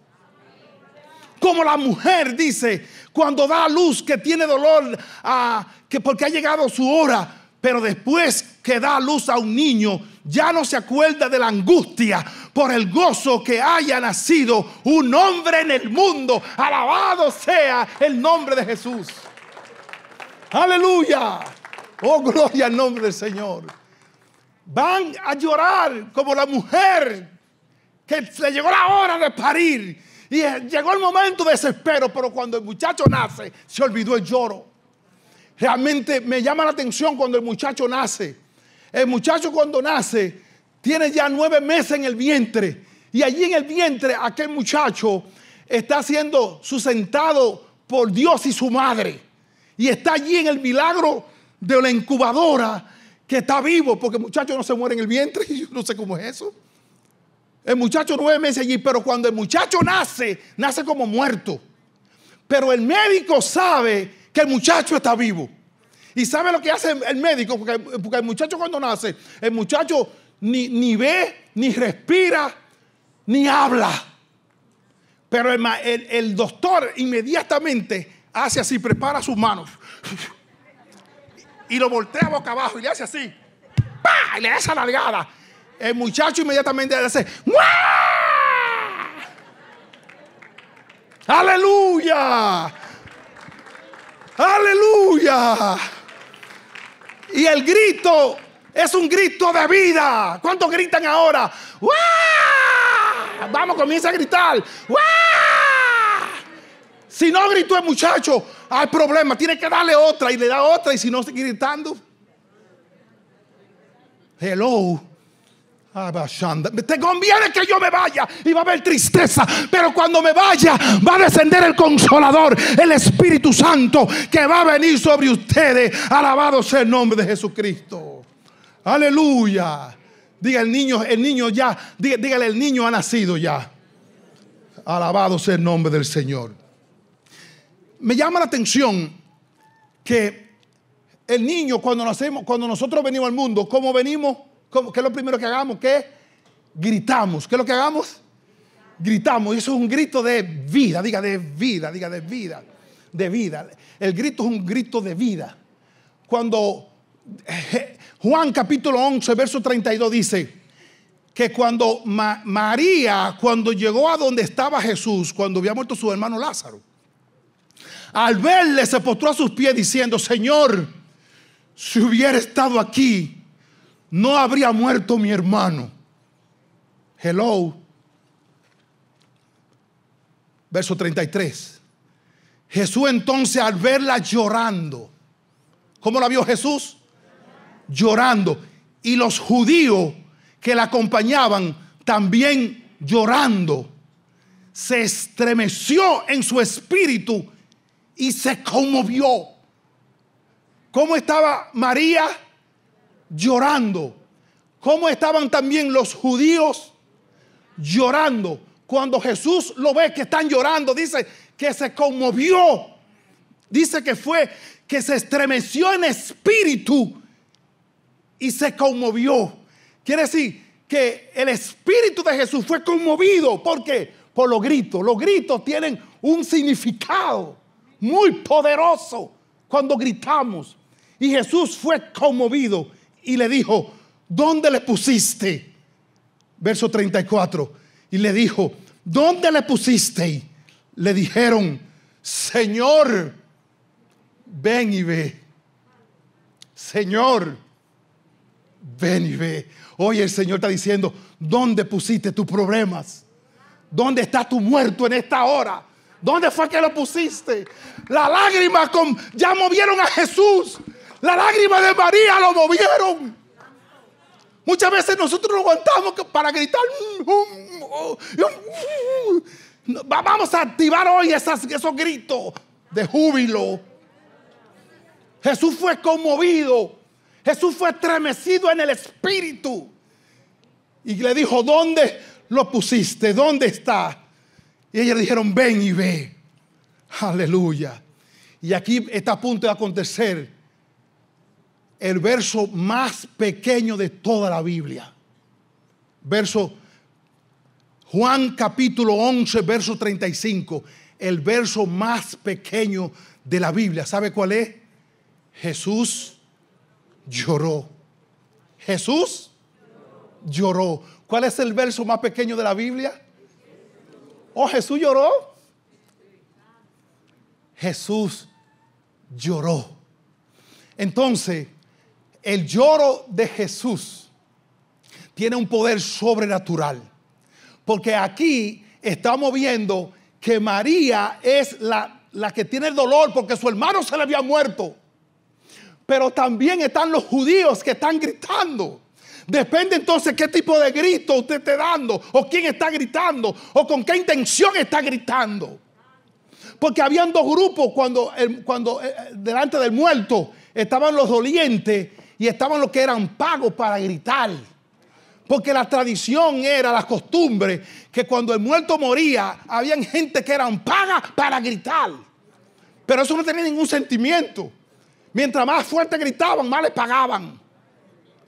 Como la mujer dice, cuando da a luz que tiene dolor ah, que porque ha llegado su hora, pero después que da a luz a un niño, ya no se acuerda de la angustia por el gozo que haya nacido un hombre en el mundo. Alabado sea el nombre de Jesús. Aleluya. Oh, gloria al nombre del Señor. Van a llorar como la mujer que le llegó la hora de parir. Y llegó el momento de desespero, pero cuando el muchacho nace, se olvidó el lloro. Realmente me llama la atención cuando el muchacho nace. El muchacho cuando nace tiene ya nueve meses en el vientre. Y allí en el vientre aquel muchacho está siendo sustentado por Dios y su madre. Y está allí en el milagro de la incubadora que está vivo, porque el muchacho no se muere en el vientre, yo no sé cómo es eso. El muchacho nueve meses allí, pero cuando el muchacho nace, nace como muerto. Pero el médico sabe que el muchacho está vivo. Y sabe lo que hace el médico, porque, el muchacho cuando nace, el muchacho ni, ni, ve, ni respira, ni habla. Pero el, el doctor inmediatamente hace así, prepara sus manos y lo voltea boca abajo y le hace así. ¡Pah! Y le da esa nalgada. El muchacho inmediatamente le hace. ¡Aleluya! ¡Aleluya! Y el grito es un grito de vida. ¿Cuántos gritan ahora? Vamos, comienza a gritar. ¡Wah! Si no gritó el muchacho, hay problema, tiene que darle otra y le da otra y si no, sigue gritando. Hello. Ah, Te conviene que yo me vaya y va a haber tristeza, pero cuando me vaya va a descender el consolador, el Espíritu Santo, que va a venir sobre ustedes. Alabado sea el nombre de Jesucristo. Aleluya. Diga el niño, el niño ya, dígale el niño ha nacido ya. Alabado sea el nombre del Señor me llama la atención que el niño cuando cuando nosotros venimos al mundo, ¿cómo venimos? ¿Qué es lo primero que hagamos? ¿Qué? Gritamos. ¿Qué es lo que hagamos? Gritamos. Y eso es un grito de vida, diga de vida, diga de vida, de vida. El grito es un grito de vida. Cuando eh, Juan capítulo 11, verso 32 dice que cuando María, cuando llegó a donde estaba Jesús, cuando había muerto su hermano Lázaro, al verle se postró a sus pies diciendo, Señor, si hubiera estado aquí, no habría muerto mi hermano. Hello. Verso 33. Jesús entonces al verla llorando, ¿cómo la vio Jesús? Llorando. Y los judíos que la acompañaban también llorando. Se estremeció en su espíritu y se conmovió. ¿Cómo estaba María? Llorando. ¿Cómo estaban también los judíos? Llorando. Cuando Jesús lo ve que están llorando, dice que se conmovió. Dice que fue, que se estremeció en espíritu y se conmovió. Quiere decir que el espíritu de Jesús fue conmovido. ¿Por qué? Por los gritos. Los gritos tienen un significado muy poderoso cuando gritamos. Y Jesús fue conmovido y le dijo, ¿dónde le pusiste? Verso 34. Y le dijo, ¿dónde le pusiste? Le dijeron, Señor, ven y ve. Señor, ven y ve. Hoy el Señor está diciendo, ¿dónde pusiste tus problemas? ¿Dónde está tu muerto en esta hora? ¿Dónde fue que lo pusiste? La lágrima con, ya movieron a Jesús. La lágrima de María lo movieron. Muchas veces nosotros nos aguantamos para gritar. Mm, mm, mm, vamos a activar hoy esas, esos gritos de júbilo. Jesús fue conmovido. Jesús fue estremecido en el espíritu. Y le dijo, ¿dónde lo pusiste? ¿Dónde está? Y ellos dijeron, ven y ve. Aleluya. Y aquí está a punto de acontecer el verso más pequeño de toda la Biblia. Verso Juan capítulo 11, verso 35. El verso más pequeño de la Biblia. ¿Sabe cuál es? Jesús lloró. Jesús lloró. ¿Cuál es el verso más pequeño de la Biblia? Oh, Jesús lloró. Jesús lloró. Entonces, el lloro de Jesús tiene un poder sobrenatural. Porque aquí estamos viendo que María es la, la que tiene el dolor porque su hermano se le había muerto. Pero también están los judíos que están gritando. Depende entonces qué tipo de grito usted esté dando, o quién está gritando, o con qué intención está gritando. Porque habían dos grupos cuando, cuando eh, eh, delante del muerto estaban los dolientes y estaban los que eran pagos para gritar. Porque la tradición era, la costumbre, que cuando el muerto moría, habían gente que eran pagas para gritar. Pero eso no tenía ningún sentimiento. Mientras más fuerte gritaban, más les pagaban.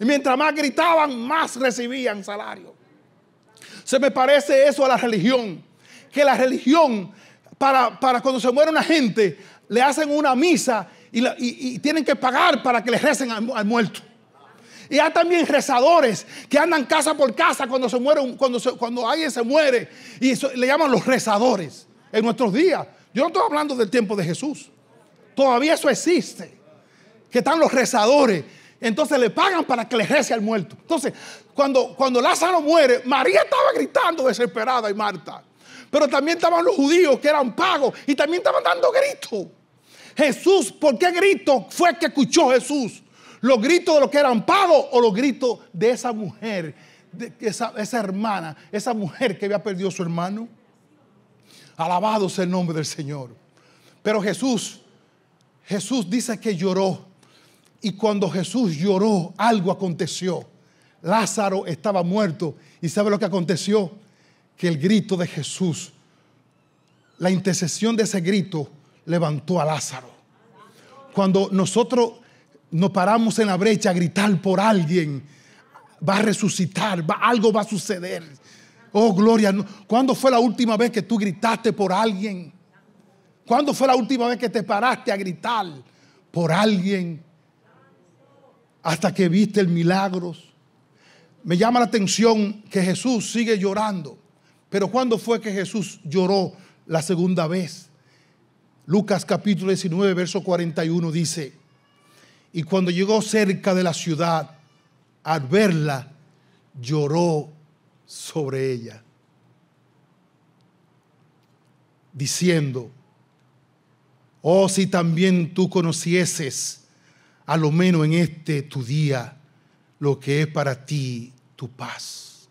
Y mientras más gritaban, más recibían salario. Se me parece eso a la religión. Que la religión, para, cuando se muere una gente, le hacen una misa y, tienen que pagar para que le recen al, muerto. Y hay también rezadores que andan casa por casa cuando, se muere, cuando, cuando alguien se muere. Y le llaman los rezadores en nuestros días. Yo no estoy hablando del tiempo de Jesús. Todavía eso existe. Que están los rezadores entonces le pagan para que le reciba al muerto. Entonces, cuando, cuando Lázaro muere, María estaba gritando desesperada y Marta. Pero también estaban los judíos que eran pagos y también estaban dando gritos. Jesús, ¿por qué grito fue que escuchó Jesús? ¿Los gritos de los que eran pagos o los gritos de esa mujer, de esa, esa hermana, esa mujer que había perdido a su hermano? Alabado sea el nombre del Señor. Pero Jesús, Jesús dice que lloró. Y cuando Jesús lloró, algo aconteció. Lázaro estaba muerto. ¿Y sabe lo que aconteció? Que el grito de Jesús, la intercesión de ese grito, levantó a Lázaro. Cuando nosotros nos paramos en la brecha a gritar por alguien, va a resucitar, va, algo va a suceder. Oh, gloria. ¿Cuándo fue la última vez que tú gritaste por alguien? ¿Cuándo fue la última vez que te paraste a gritar por alguien? hasta que viste el milagros. Me llama la atención que Jesús sigue llorando. Pero ¿cuándo fue que Jesús lloró la segunda vez? Lucas capítulo 19, verso 41 dice, y cuando llegó cerca de la ciudad, al verla, lloró sobre ella, diciendo, oh si también tú conocieses a lo menos en este tu día, lo que es para ti tu paz.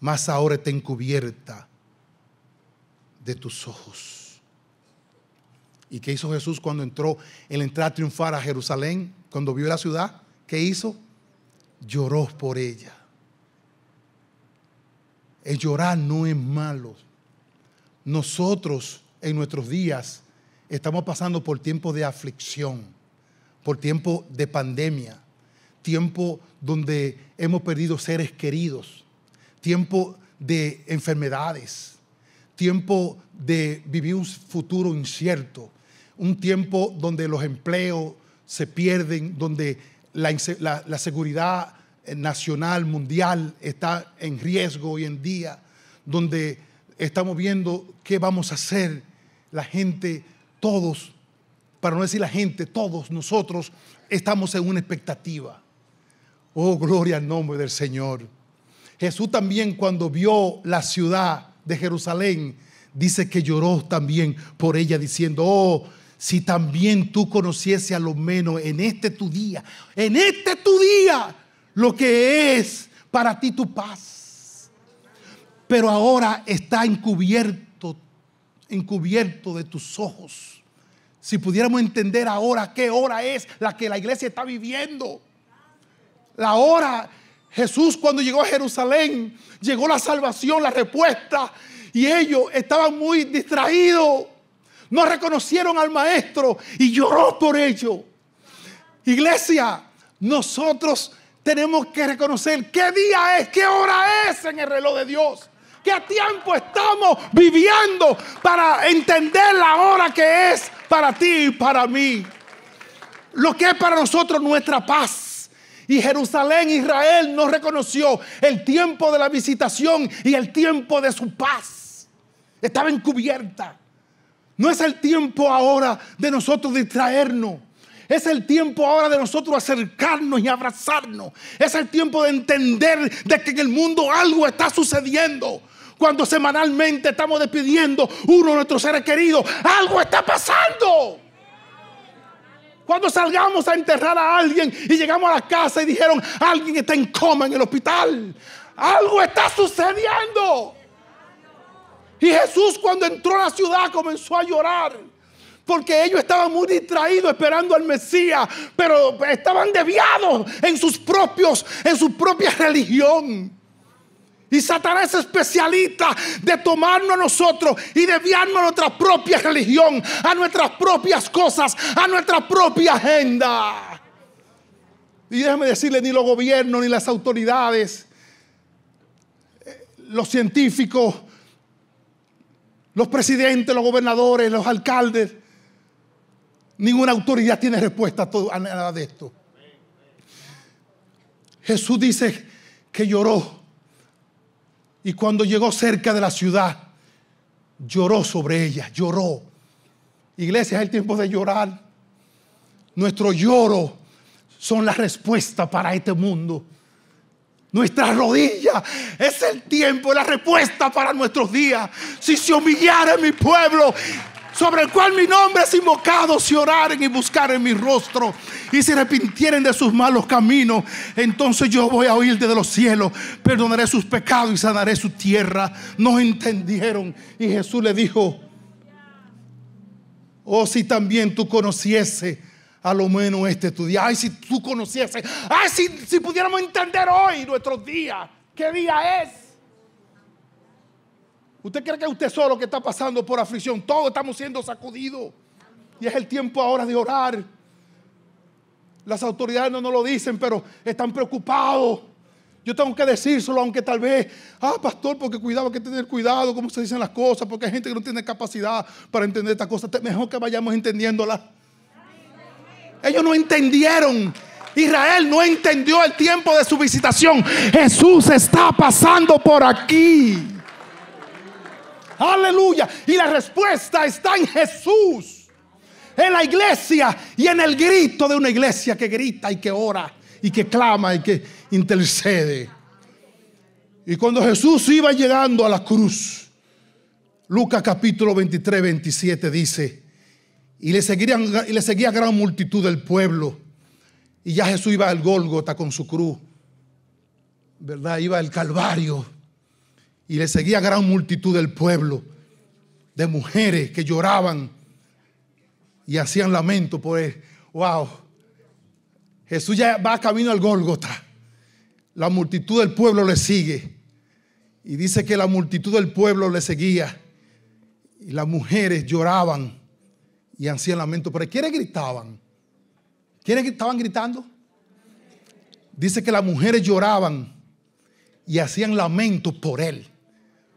Más ahora está encubierta de tus ojos. ¿Y qué hizo Jesús cuando entró, en entrar a triunfar a Jerusalén, cuando vio la ciudad? ¿Qué hizo? Lloró por ella. El llorar no es malo. Nosotros en nuestros días estamos pasando por tiempos de aflicción por tiempo de pandemia, tiempo donde hemos perdido seres queridos, tiempo de enfermedades, tiempo de vivir un futuro incierto, un tiempo donde los empleos se pierden, donde la, seguridad eh, nacional, mundial, está en riesgo hoy en día, donde estamos viendo qué vamos a hacer. La gente, todos para no decir la gente, todos nosotros estamos en una expectativa. Oh, gloria al nombre del Señor. Jesús también cuando vio la ciudad de Jerusalén, dice que lloró también por ella diciendo, oh, si también tú conociese a lo menos en este tu día, en este tu día, lo que es para ti tu paz. Pero ahora está encubierto, encubierto de tus ojos si pudiéramos entender ahora qué hora es la que la iglesia está viviendo. La hora, Jesús cuando llegó a Jerusalén, llegó la salvación, la respuesta, y ellos estaban muy distraídos. No reconocieron al maestro y lloró por ello. Iglesia, nosotros tenemos que reconocer qué día es, qué hora es en el reloj de Dios. ¿Qué tiempo estamos viviendo para entender la hora que es para ti y para mí. Lo que es para nosotros nuestra paz. Y Jerusalén, Israel, no reconoció el tiempo de la visitación y el tiempo de su paz. Estaba encubierta. No es el tiempo ahora de nosotros distraernos. Es el tiempo ahora de nosotros acercarnos y abrazarnos. Es el tiempo de entender de que en el mundo algo está sucediendo cuando semanalmente estamos despidiendo uno de nuestros seres queridos. Algo está pasando. Cuando salgamos a enterrar a alguien y llegamos a la casa y dijeron, alguien está en coma en el hospital. Algo está sucediendo. Y Jesús cuando entró a la ciudad comenzó a llorar. Porque ellos estaban muy distraídos esperando al Mesías. Pero estaban desviados en sus propios, en su propia religión. Y Satanás es especialista de tomarnos a nosotros y desviarnos a nuestra propia religión, a nuestras propias cosas, a nuestra propia agenda. Y déjame decirle, ni los gobiernos, ni las autoridades, eh, los científicos, los presidentes, los gobernadores, los alcaldes, ninguna autoridad tiene respuesta a, todo, a nada de esto. Jesús dice que lloró y cuando llegó cerca de la ciudad, lloró sobre ella, lloró. Iglesia, es el tiempo de llorar. Nuestro lloro son la respuesta para este mundo. Nuestra rodilla es el tiempo, la respuesta para nuestros días. Si se humillara mi pueblo, sobre el cual mi nombre es invocado, si oraren y buscaren mi rostro y se arrepintieren de sus malos caminos, entonces yo voy a oír desde los cielos, perdonaré sus pecados y sanaré su tierra. No entendieron. Y Jesús le dijo, oh si también tú conociese a lo menos este tu día. Ay, si tú conociese, Ay, si, pudiéramos entender hoy nuestro día, ¿Qué día es? ¿Usted cree que usted solo que está pasando por aflicción? Todos estamos siendo sacudidos. Y es el tiempo ahora de orar. Las autoridades no nos lo dicen, pero están preocupados. Yo tengo que decírselo, aunque tal vez, ah, pastor, porque cuidado, hay que tener cuidado, cómo se dicen las cosas, porque hay gente que no tiene capacidad para entender estas cosas. Mejor que vayamos entendiéndolas. Ellos no entendieron. Israel no entendió el tiempo de su visitación. Jesús está pasando por aquí. Aleluya. Y la respuesta está en Jesús. En la iglesia y en el grito de una iglesia que grita y que ora y que clama y que intercede. Y cuando Jesús iba llegando a la cruz, Lucas capítulo 23, 27 dice, y le, y le seguía gran multitud del pueblo, y ya Jesús iba al Gólgota con su cruz, ¿verdad? Iba al Calvario y le seguía gran multitud del pueblo, de mujeres que lloraban y hacían lamento por pues, él. Wow. Jesús ya va camino al Gólgota. La multitud del pueblo le sigue. Y dice que la multitud del pueblo le seguía. Y las mujeres lloraban y hacían lamento por él. ¿Quiénes gritaban? ¿Quiénes estaban gritando? Dice que las mujeres lloraban y hacían lamento por él.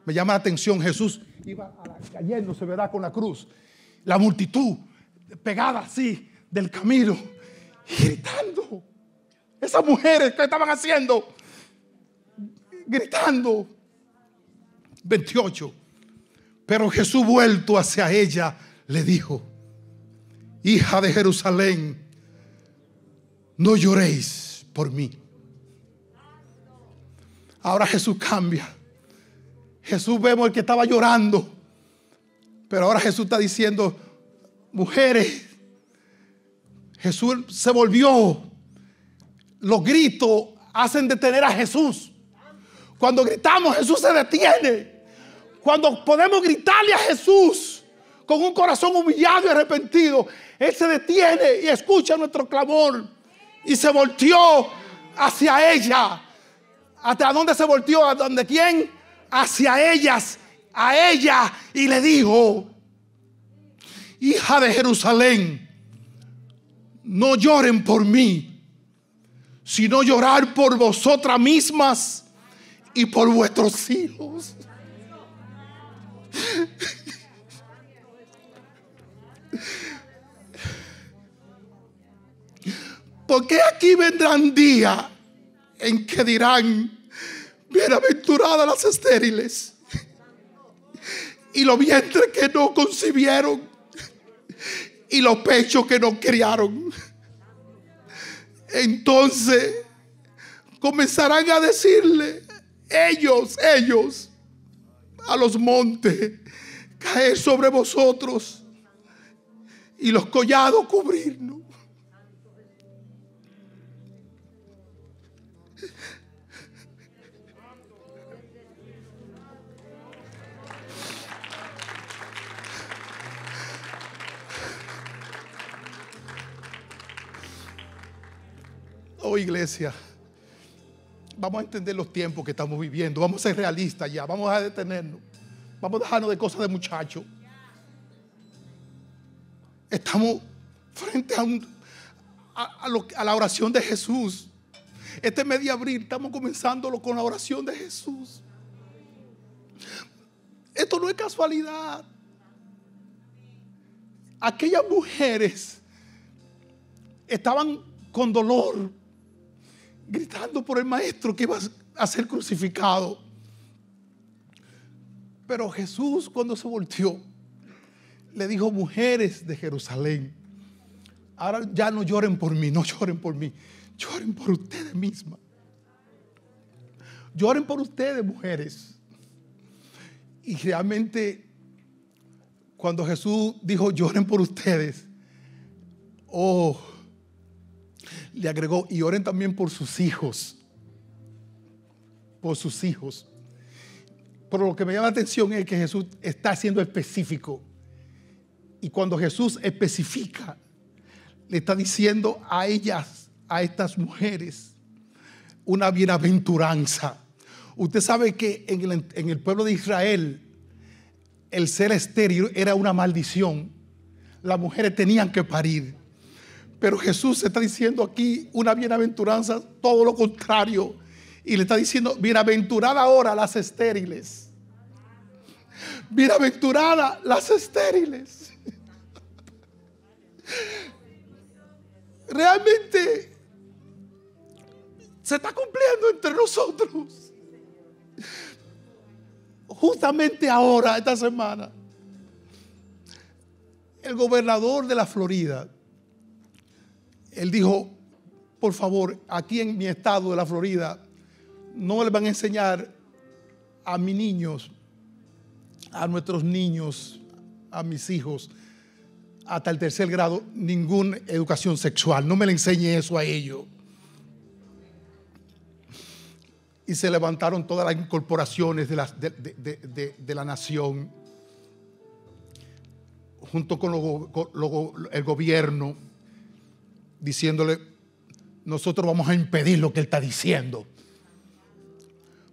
Me llama la atención, Jesús iba cayéndose, ¿verdad? Con la cruz. La multitud pegada así del camino, gritando. Esas mujeres, que estaban haciendo? Gritando. 28. Pero Jesús vuelto hacia ella le dijo, hija de Jerusalén, no lloréis por mí. Ahora Jesús cambia Jesús vemos el que estaba llorando. Pero ahora Jesús está diciendo, mujeres, Jesús se volvió. Los gritos hacen detener a Jesús. Cuando gritamos, Jesús se detiene. Cuando podemos gritarle a Jesús con un corazón humillado y arrepentido, Él se detiene y escucha nuestro clamor. Y se volteó hacia ella. ¿Hasta dónde se volteó? ¿A dónde quién? hacia ellas, a ella, y le dijo, hija de Jerusalén, no lloren por mí, sino llorar por vosotras mismas y por vuestros hijos. Porque aquí vendrán días en que dirán, Bienaventuradas las estériles. Y los vientres que no concibieron. Y los pechos que no criaron. Entonces comenzarán a decirle ellos, ellos, a los montes, caer sobre vosotros y los collados cubrirnos. Oh iglesia, vamos a entender los tiempos que estamos viviendo, vamos a ser realistas ya, vamos a detenernos, vamos a dejarnos de cosas de muchachos. Estamos frente a, a, la oración de Jesús. Este medio de abril estamos comenzándolo con la oración de Jesús. Esto no es casualidad. Aquellas mujeres estaban con dolor gritando por el maestro que iba a ser crucificado. Pero Jesús cuando se volteó, le dijo, mujeres de Jerusalén, ahora ya no lloren por mí, no lloren por mí, lloren por ustedes mismas. Lloren por ustedes, mujeres. Y realmente, cuando Jesús dijo, lloren por ustedes, oh, le agregó, y oren también por sus hijos, por sus hijos. Pero lo que me llama la atención es que Jesús está siendo específico. Y cuando Jesús especifica, le está diciendo a ellas, a estas mujeres, una bienaventuranza. Usted sabe que en el, en el pueblo de Israel el ser estéril era una maldición. Las mujeres tenían que parir. Pero Jesús está diciendo aquí una bienaventuranza, todo lo contrario. Y le está diciendo, bienaventurada ahora las estériles. Bienaventurada las estériles. Realmente se está cumpliendo entre nosotros. Justamente ahora, esta semana, el gobernador de la Florida, él dijo, por favor, aquí en mi estado de la Florida, no le van a enseñar a mis niños, a nuestros niños, a mis hijos, hasta el tercer grado, ninguna educación sexual. No me le enseñe eso a ellos. Y se levantaron todas las incorporaciones de la, de, la nación, junto con el gobierno diciéndole, nosotros vamos a impedir lo que él está diciendo.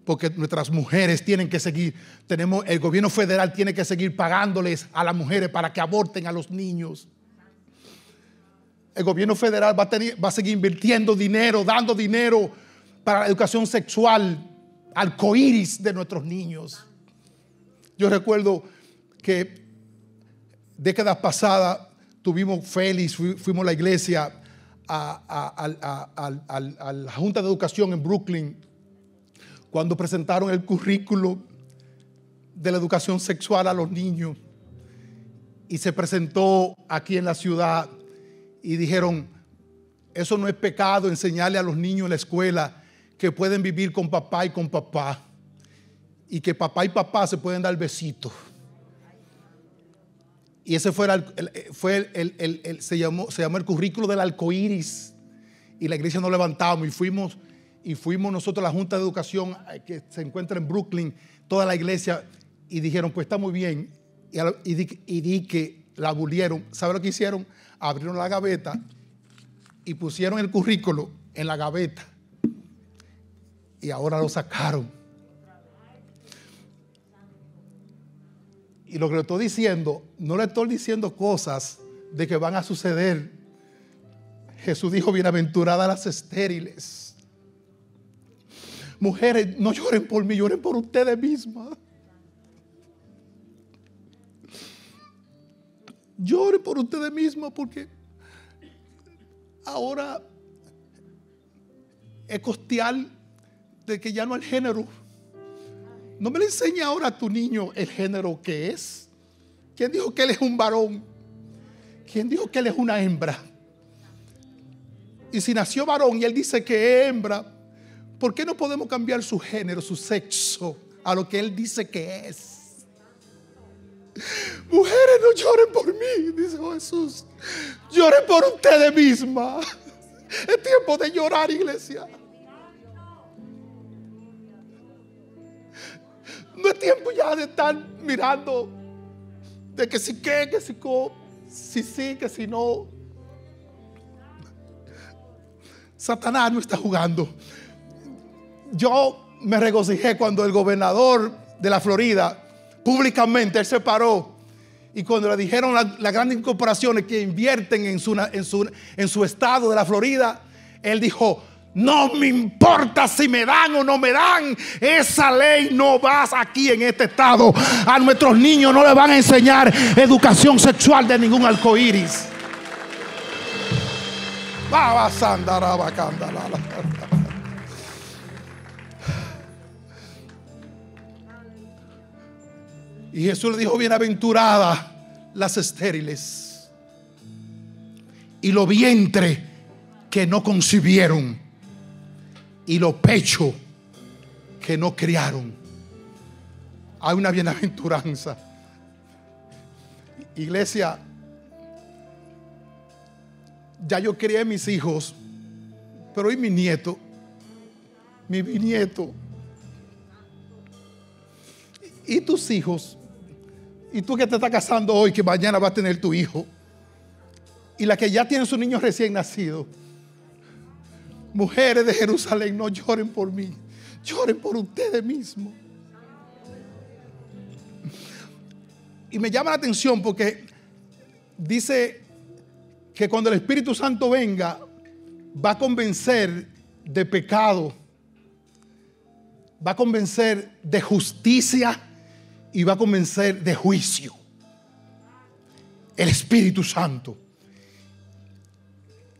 Porque nuestras mujeres tienen que seguir, tenemos, el gobierno federal tiene que seguir pagándoles a las mujeres para que aborten a los niños. El gobierno federal va a, tener, va a seguir invirtiendo dinero, dando dinero para la educación sexual, al coiris de nuestros niños. Yo recuerdo que décadas pasadas tuvimos Félix, fuimos a la iglesia a, la Junta de Educación en Brooklyn cuando presentaron el currículo de la educación sexual a los niños y se presentó aquí en la ciudad y dijeron, eso no es pecado enseñarle a los niños en la escuela que pueden vivir con papá y con papá y que papá y papá se pueden dar besitos. Y ese fue, el, eh, fue el, se, llamó, se el currículo del arco Y la iglesia nos levantamos y fuimos, y fuimos nosotros a la Junta de Educación eh, que se encuentra en Brooklyn, toda la iglesia, y dijeron, pues está muy bien. Y, di, que la aburrieron, ¿Sabe lo que hicieron? Abrieron la gaveta y pusieron el currículo en la gaveta. Y ahora lo sacaron. Y lo que le estoy diciendo, no le estoy diciendo cosas de que van a suceder. Jesús dijo, bienaventuradas las estériles. Mujeres, no lloren por mí, lloren por ustedes mismas. Lloren por ustedes mismas porque ahora es costial de que ya no hay género no me le enseñe ahora a tu niño el género que es. ¿Quién dijo que él es un varón? ¿Quién dijo que él es una hembra? Y si nació varón y él dice que es hembra, ¿por qué no podemos cambiar su género, su sexo, a lo que él dice que es? Mujeres, no lloren por mí, dice Jesús. Lloren por ustedes mismas. Es tiempo de llorar, iglesia. No es tiempo ya de estar mirando de que si qué, que si cómo, si sí, que si no. Satanás no está jugando. Yo me regocijé cuando el gobernador de la Florida públicamente él se paró y cuando le dijeron las grandes incorporaciones que invierten en su, en, en su estado de la Florida, él dijo, no me importa si me dan o no me dan. Esa ley no va aquí en este estado. A nuestros niños no le van a enseñar educación sexual de ningún arcoíris. Y Jesús le dijo, bienaventurada las estériles y los vientres que no concibieron y los pechos que no criaron. Hay una bienaventuranza. Iglesia, ya yo crié mis hijos, pero hoy mi nieto, mi nieto y tus hijos, y tú que te estás casando hoy, que mañana va a tener tu hijo, y la que ya tiene su niño recién nacido mujeres de Jerusalén, no lloren por mí, lloren por ustedes mismos. Y me llama la atención porque dice que cuando el Espíritu Santo venga, va a convencer de pecado, va a convencer de justicia y va a convencer de juicio. El Espíritu Santo.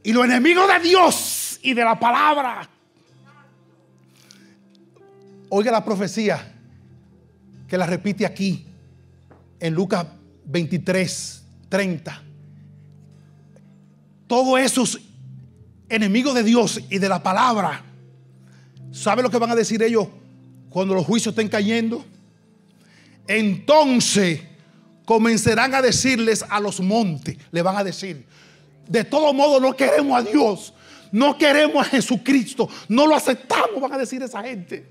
Y los enemigos de Dios y de la palabra. Oiga la profecía que la repite aquí en Lucas 23, 30. Todos esos enemigos de Dios y de la palabra, ¿sabe lo que van a decir ellos cuando los juicios estén cayendo? Entonces comenzarán a decirles a los montes, le van a decir, de todo modo no queremos a Dios, no queremos a Jesucristo, no lo aceptamos, van a decir esa gente.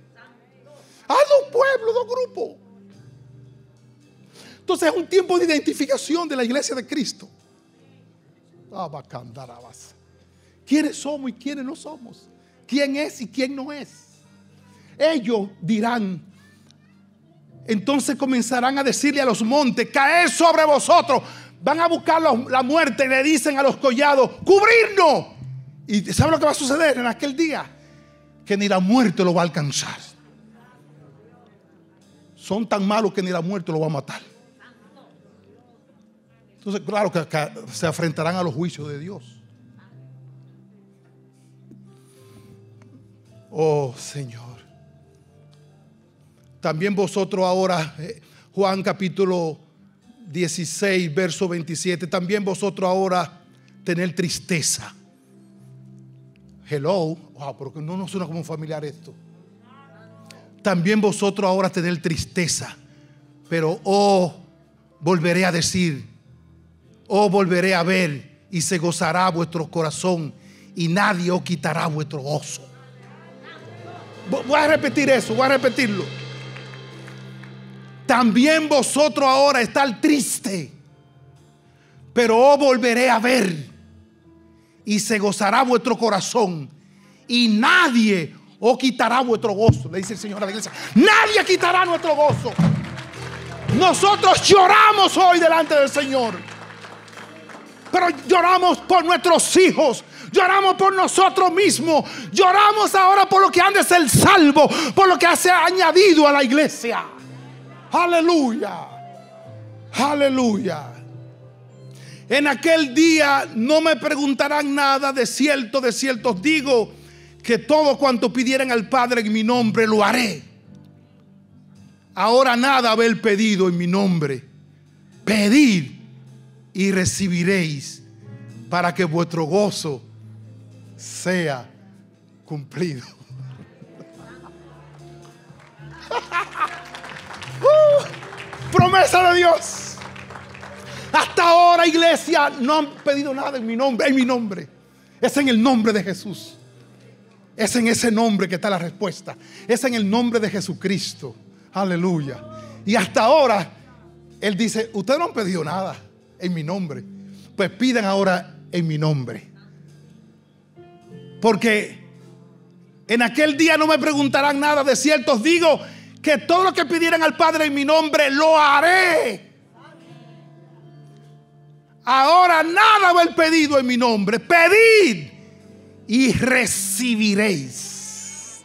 A dos pueblos, dos grupos. Entonces es un tiempo de identificación de la iglesia de Cristo. ¿Quiénes somos y quiénes no somos? ¿Quién es y quién no es? Ellos dirán, entonces comenzarán a decirle a los montes, Caer sobre vosotros. Van a buscar la muerte y le dicen a los collados, cubrirnos. Y ¿sabe lo que va a suceder en aquel día? Que ni la muerte lo va a alcanzar. Son tan malos que ni la muerte lo va a matar. Entonces, claro que, se enfrentarán a los juicios de Dios. Oh Señor. También vosotros ahora, eh, Juan capítulo 16, verso 27, también vosotros ahora tener tristeza Hello, wow, no nos suena como familiar esto. También vosotros ahora tenéis tristeza, pero oh, volveré a decir, oh, volveré a ver y se gozará vuestro corazón y nadie os quitará vuestro gozo. Voy a repetir eso, voy a repetirlo. También vosotros ahora estáis triste, pero oh, volveré a ver y se gozará vuestro corazón. Y nadie os oh, quitará vuestro gozo, le dice el Señor a la iglesia. Nadie quitará nuestro gozo. Nosotros lloramos hoy delante del Señor. Pero lloramos por nuestros hijos, lloramos por nosotros mismos, lloramos ahora por lo que han de ser salvo, por lo que se ha añadido a la iglesia. Aleluya, aleluya. En aquel día no me preguntarán nada, de cierto, de cierto os digo que todo cuanto pidieran al Padre en mi nombre lo haré. Ahora nada haber pedido en mi nombre. Pedid y recibiréis para que vuestro gozo sea cumplido. ¡Uh! promesa de Dios. Hasta ahora, iglesia, no han pedido nada en mi nombre, en mi nombre. Es en el nombre de Jesús. Es en ese nombre que está la respuesta. Es en el nombre de Jesucristo. Aleluya. Y hasta ahora, Él dice, ustedes no han pedido nada en mi nombre. Pues pidan ahora en mi nombre. Porque en aquel día no me preguntarán nada. De cierto os digo que todo lo que pidieran al Padre en mi nombre, lo haré. Ahora nada va el pedido en mi nombre. Pedid y recibiréis.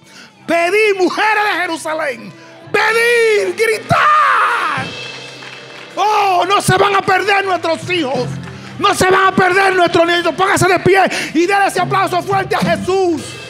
Pedid, mujeres de Jerusalén. Pedid, gritar. Oh, no se van a perder nuestros hijos. No se van a perder nuestros nietos. Póngase de pie y déle ese aplauso fuerte a Jesús.